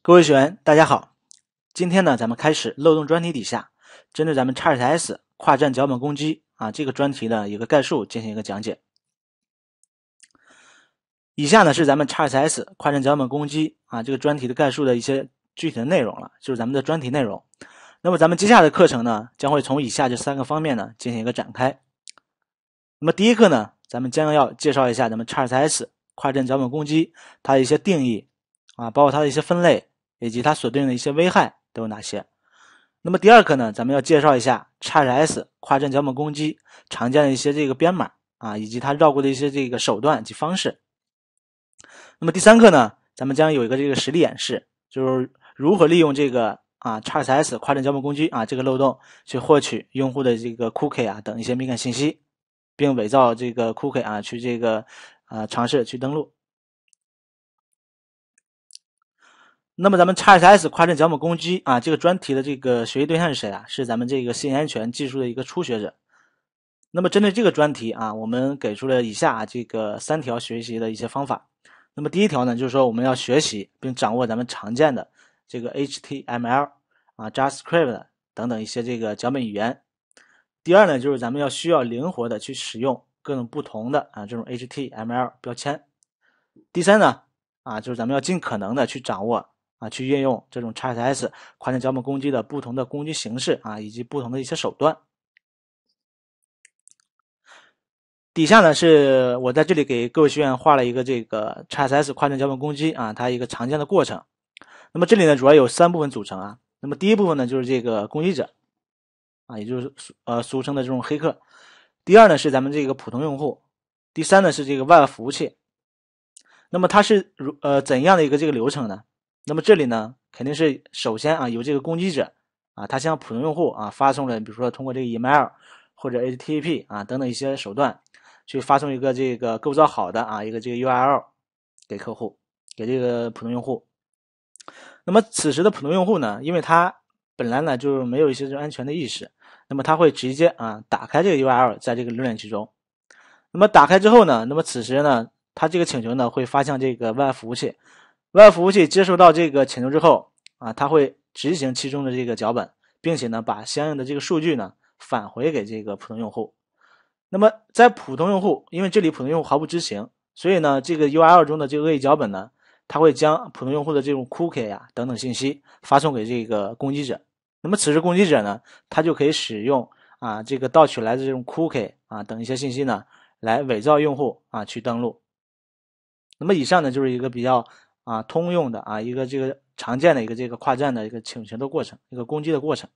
各位学员，大家好。今天呢，咱们开始漏洞专题底下，针对咱们 XSS 跨站脚本攻击啊这个专题的一个概述进行一个讲解。以下呢是咱们 XSS 跨站脚本攻击啊这个专题的概述的一些具体的内容了，就是咱们的专题内容。那么咱们接下来的课程呢，将会从以下这三个方面呢进行一个展开。那么第一个呢，咱们将要介绍一下咱们 XSS 跨站脚本攻击它的一些定义。啊，包括它的一些分类，以及它所对应的一些危害都有哪些？那么第二课呢，咱们要介绍一下 XSS 跨站脚本攻击常见的一些这个编码啊，以及它绕过的一些这个手段及方式。那么第三课呢，咱们将有一个这个实例演示，就是如何利用这个啊 XSS 跨站脚本攻击啊这个漏洞去获取用户的这个 Cookie 啊等一些敏感信息，并伪造这个 Cookie 啊去这个啊尝试去登录。那么咱们 XSS 跨站脚本攻击啊，这个专题的这个学习对象是谁啊？是咱们这个信息安全技术的一个初学者。那么针对这个专题啊，我们给出了以下这个三条学习的一些方法。那么第一条呢，就是说我们要学习并掌握咱们常见的这个 HTML 啊、JavaScript 等等一些这个脚本语言。第二呢，就是咱们要需要灵活的去使用各种不同的啊这种 HTML 标签。第三呢，啊就是咱们要尽可能的去掌握。啊，去运用这种 XSS 跨境脚本攻击的不同的攻击形式啊，以及不同的一些手段。底下呢是我在这里给各位学员画了一个这个 XSS 跨境脚本攻击啊，它一个常见的过程。那么这里呢主要有三部分组成啊。那么第一部分呢就是这个攻击者啊，也就是呃俗称的这种黑客。第二呢是咱们这个普通用户。第三呢是这个 Web 服务器。那么它是如呃怎样的一个这个流程呢？那么这里呢，肯定是首先啊，有这个攻击者啊，他向普通用户啊发送了，比如说通过这个 email 或者 http 啊等等一些手段，去发送一个这个构造好的啊一个这个 url 给客户，给这个普通用户。那么此时的普通用户呢，因为他本来呢就是没有一些安全的意识，那么他会直接啊打开这个 url 在这个浏览器中。那么打开之后呢，那么此时呢，他这个请求呢会发向这个 Web 服务器。Web 服务器接收到这个请求之后啊，它会执行其中的这个脚本，并且呢，把相应的这个数据呢返回给这个普通用户。那么在普通用户，因为这里普通用户毫不知情，所以呢，这个 URL 中的这个恶意脚本呢，它会将普通用户的这种 Cookie 呀等等信息发送给这个攻击者。那么此时攻击者呢，他就可以使用啊这个盗取来的这种 Cookie 啊等一些信息呢，来伪造用户啊去登录。那么以上呢就是一个比较。啊，通用的啊，一个这个常见的一个这个跨站的一个请求的过程，一个攻击的过程。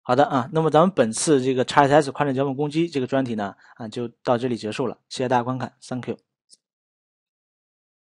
好的啊，那么咱们本次这个 XSS 跨站脚本攻击这个专题呢，啊，就到这里结束了。谢谢大家观看，Thank you。